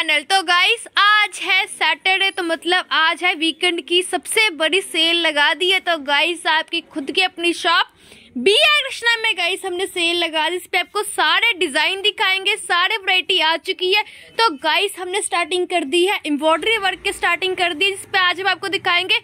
channel तो guys आज है सैटरडे तो मतलब आज है वीकेंड की सबसे बड़ी सेल लगा दी है तो गाइस आपकी खुद की अपनी शॉप बी आर कृष्णा में गाइस हमने सेल लगा दी इस पे आपको सारे डिजाइन दिखाएंगे सारे वरायटी आ चुकी है तो गाइस हमने स्टार्टिंग कर दी है एम्ब्रॉयडरी वर्क के स्टार्टिंग कर दी है जिसपे आज हम आपको दिखाएंगे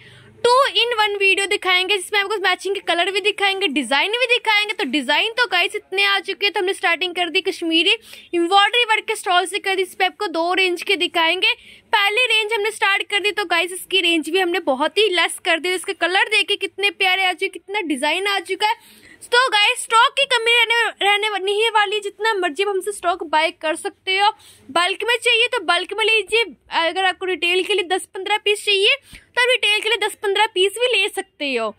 टू इन वन वीडियो दिखाएंगे जिसमें आपको मैचिंग के कलर भी दिखाएंगे डिजाइन भी दिखाएंगे तो डिजाइन तो गाइस इतने आ चुके हैं तो हमने स्टार्टिंग कर दी कश्मीरी एम्ब्रॉयडरी वर्क के स्टॉल से कर दी इस पर आपको दो रेंज के दिखाएंगे पहली रेंज हमने स्टार्ट कर दी तो गाइस इसकी रेंज भी हमने बहुत ही लेस कर दी तो इसके कलर देखे कितने प्यारे आ चुके कितना डिजाइन आ चुका है तो गाय स्टॉक की कमी रहने रहने नहीं है वाली जितना मर्जी आप हमसे स्टॉक बाय कर सकते हो बल्क में चाहिए तो बल्क में लीजिए अगर आपको रिटेल के लिए दस पंद्रह पीस चाहिए तो रिटेल के लिए दस पंद्रह पीस भी ले सकते हो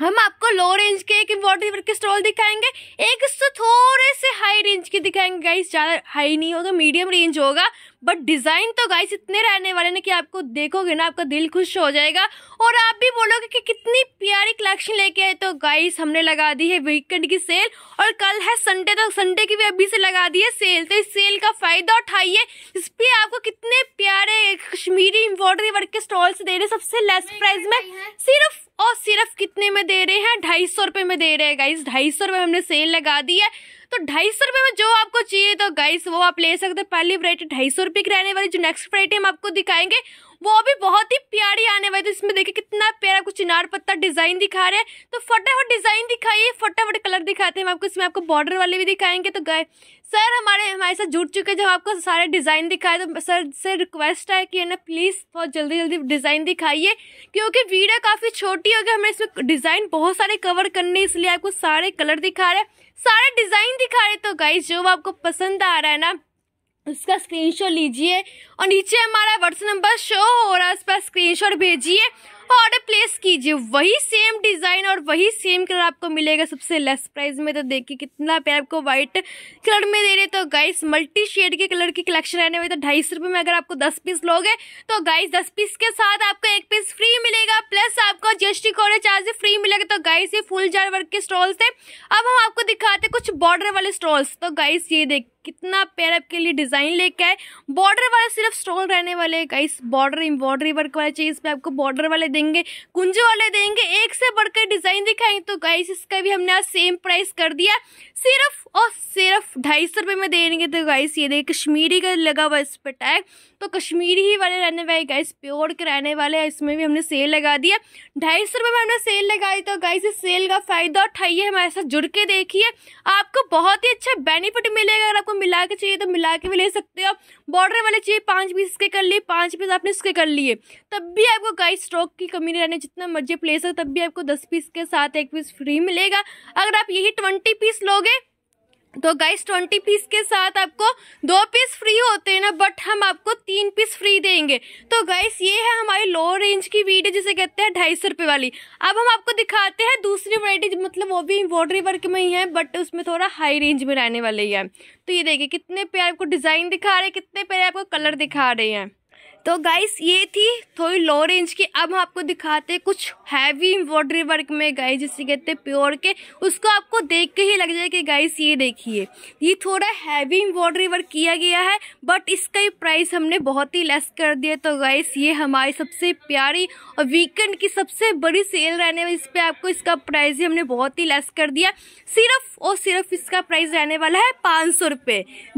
हम आपको लो रेंज के एक इम्पोर्टेंट के स्टॉल दिखाएंगे एक इससे तो थोड़े से हाई रेंज के दिखाएंगे गाइस ज़्यादा हाई नहीं होगा मीडियम रेंज होगा बट डिज़ाइन तो गाइस इतने रहने वाले ना कि आपको देखोगे ना आपका दिल खुश हो जाएगा और आप भी बोलोगे कि कितनी प्यारी कलेक्शन लेके आए तो गाइस हमने लगा दी है वीकेंड की सेल और कल है संडे तो संडे की भी अभी से लगा दी है सेल तो इस सेल का फायदा उठाइए इस पे आपको कितने प्यारे कश्मीरी एम्ब्रॉयडरी वर्क के स्टॉल्स दे रहे सबसे लेस प्राइस में सिर्फ और सिर्फ कितने में दे रहे हैं ढाई सौ रुपए में दे रहे हैं गाइस ढाई सौ रुपए हमने सेल लगा दी है तो ढाई सौ रुपए में जो आपको चाहिए तो गाइस वो आप ले सकते हैं पहली वरायटी ढाई सौ रुपए की रहने वाली जो नेक्स्ट वरायटी हम आपको दिखाएंगे वो भी बहुत ही प्यारी आने वाली तो इसमें देखिए कितना प्यारा कुछ चिनार पत्ता डिजाइन दिखा रहे हैं तो फटाफट डिजाइन दिखाइए फटाफट कलर दिखाते हैं हम आपको इसमें आपको बॉर्डर वाले भी दिखाएंगे तो गाय सर हमारे हमारे साथ जुड़ चुके हैं जब आपको सारे डिज़ाइन दिखाए तो सर से रिक्वेस्ट है कि है ना प्लीज़ बहुत जल्दी जल्दी डिज़ाइन दिखाइए क्योंकि वीडियो काफ़ी छोटी होगी हमें इसमें डिज़ाइन बहुत सारे कवर करने इसलिए आपको सारे कलर दिखा रहे हैं सारे डिज़ाइन दिखा रहे तो गाइज जो आपको पसंद आ रहा है ना उसका स्क्रीनशॉट लीजिए और नीचे हमारा व्हाट्सएप नंबर शो हो रहा है उस पर स्क्रीन भेजिए और ऑर्डर प्लेस कीजिए वही सेम डिज़ाइन और वही सेम कलर आपको मिलेगा सबसे लेस प्राइस में तो देखिए कितना प्यार आपको वाइट कलर में दे रहे तो गाइस मल्टी शेड के कलर की कलेक्शन रहने वाली तो ढाई सौ रुपये में अगर आपको दस पीस लोगे तो गाइस दस पीस के साथ आपको एक पीस फ्री मिलेगा प्लस आपको जीएसटी कोड चार्ज फ्री मिलेगा तो गाइस ये फुल जार वर्क के स्टॉल्स थे अब हम आपको दिखाते कुछ बॉर्डर वाले स्टॉल्स तो गाइस ये देख कितना पेयर आपके लिए डिज़ाइन लेके आए बॉर्डर वाले सिर्फ स्टॉल रहने वाले गाइस बॉर्डर एम्ब्रॉयडरी वर्क वाले चाहिए इस पर आपको बॉर्डर वाले देंगे कुंजे वाले देंगे एक से बढ़कर डिज़ाइन दिखाएंगे तो गाइस इसका भी हमने आज सेम प्राइस कर दिया सिर्फ और सिर्फ ढाई सौ रुपये में देंगे तो गाइस ये देखिए कश्मीरी का लगा हुआ इस पर टैग तो कश्मीरी ही वाले रहने वाले गाइस प्योर के रहने वाले हैं इसमें भी हमने सेल लगा दिया ढाई सौ रुपये में हमने सेल लगाई तो गाइस इस सेल का फ़ायदा उठाइए हमारे साथ जुड़ के देखिए आपको बहुत ही अच्छा बेनिफिट मिलेगा अगर आपको आपको मिला के चाहिए तो मिला के भी ले सकते हो बॉर्डर वाले चाहिए पाँच पीस इसके कर लिए पाँच पीस आपने इसके कर लिए तब भी आपको गाय स्टॉक की कमी नहीं रहनी जितना मर्जी प्लेस हो तब भी आपको दस पीस के साथ एक पीस फ्री मिलेगा अगर आप यही ट्वेंटी पीस लोगे तो गाइस ट्वेंटी पीस के साथ आपको दो पीस फ्री होते हैं ना बट हम आपको तीन पीस फ्री देंगे तो गाइस ये है हमारी लो रेंज की वीडियो जिसे कहते हैं ढाई सौ रुपये वाली अब हम आपको दिखाते हैं दूसरी वरायटी मतलब वो भी एम्ब्रॉयडरी वर्क में ही है बट उसमें थोड़ा हाई रेंज में रहने ही है तो ये देखिए कितने प्यार आपको डिज़ाइन दिखा रहे हैं कितने प्यारे आपको कलर दिखा रहे हैं तो गाइस ये थी थोड़ी लो रेंज की अब हम आपको दिखाते हैं कुछ हैवी एम्ब्रॉयडरी वर्क में गाइस जिसे कहते हैं प्योर के उसको आपको देख के ही लग जाए कि गाइस ये देखिए ये थोड़ा हैवी एम्ब्रॉयडरी वर्क किया गया है बट इसका ही प्राइस हमने बहुत ही लेस कर दिया तो गाइस ये हमारी सबसे प्यारी और वीकेंड की सबसे बड़ी सेल रहने वाली इस पर आपको इसका प्राइस ही हमने बहुत ही लेस कर दिया सिर्फ और सिर्फ इसका प्राइस रहने वाला है पाँच सौ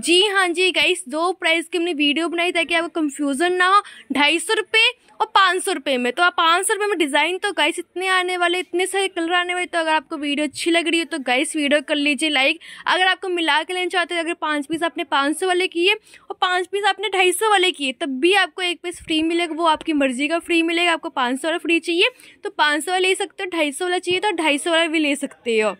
जी हाँ जी गाइस दो प्राइस की हमने वीडियो बनाई ताकि आपको कन्फ्यूज़न ना यहाँ ढाई सौ रुपये और पाँच सौ रुपये में तो आप पाँच सौ रुपये में डिज़ाइन तो गाइस इतने आने वाले इतने सारे कलर आने वाले तो अगर आपको वीडियो अच्छी लग रही है तो गाइस वीडियो कर लीजिए लाइक अगर आपको मिला के लेना चाहते हो अगर पाँच पीस आपने पाँच सौ वाले किए और पाँच पीस आपने ढाई सौ वाले किए तब भी आपको एक पीस फ्री मिलेगा वो आपकी मर्जी का फ्री मिलेगा आपको पाँच सौ वाला फ्री चाहिए तो पाँच सौ वाला ले सकते हो ढाई सौ वाला चाहिए तो ढाई सौ वाला भी ले सकते हो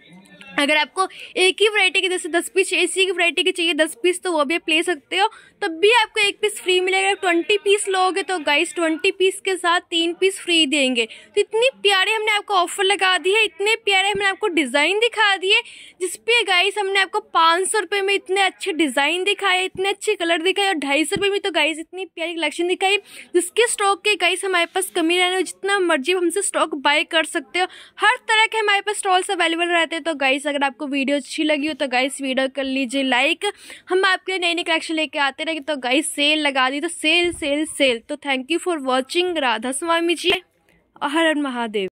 अगर आपको एक ही वरायटी के जैसे दस पीस एसी की वरायटी की चाहिए दस पीस तो वो भी आप ले सकते हो तब भी आपको एक पीस फ्री मिलेगा ट्वेंटी पीस लोगे तो गाइस ट्वेंटी पीस के साथ तीन पीस फ्री देंगे तो इतनी प्यारे हमने आपको ऑफर लगा दी है इतने प्यारे हमने आपको डिज़ाइन दिखा दिए जिसपे गाइस हमने आपको पाँच सौ रुपये में इतने अच्छे डिज़ाइन दिखाए इतने अच्छे कलर दिखाए और ढाई सौ रुपये में तो गाइस इतनी प्यारी कलेक्शन दिखाई जिसके स्टॉक के गाइस हमारे पास कमी रहने जितना मर्जी हमसे स्टॉक बाय कर सकते हो हर तरह के हमारे पास स्टॉल्स अवेलेबल रहते हैं तो गाइस गाइस अगर आपको वीडियो अच्छी लगी हो तो गाइस वीडियो कर लीजिए लाइक हम आपके लिए नई नई कलेक्शन लेके आते रहेंगे तो गाइस सेल लगा दी तो सेल सेल सेल तो thank you for watching Radha Swami ji और हर महादेव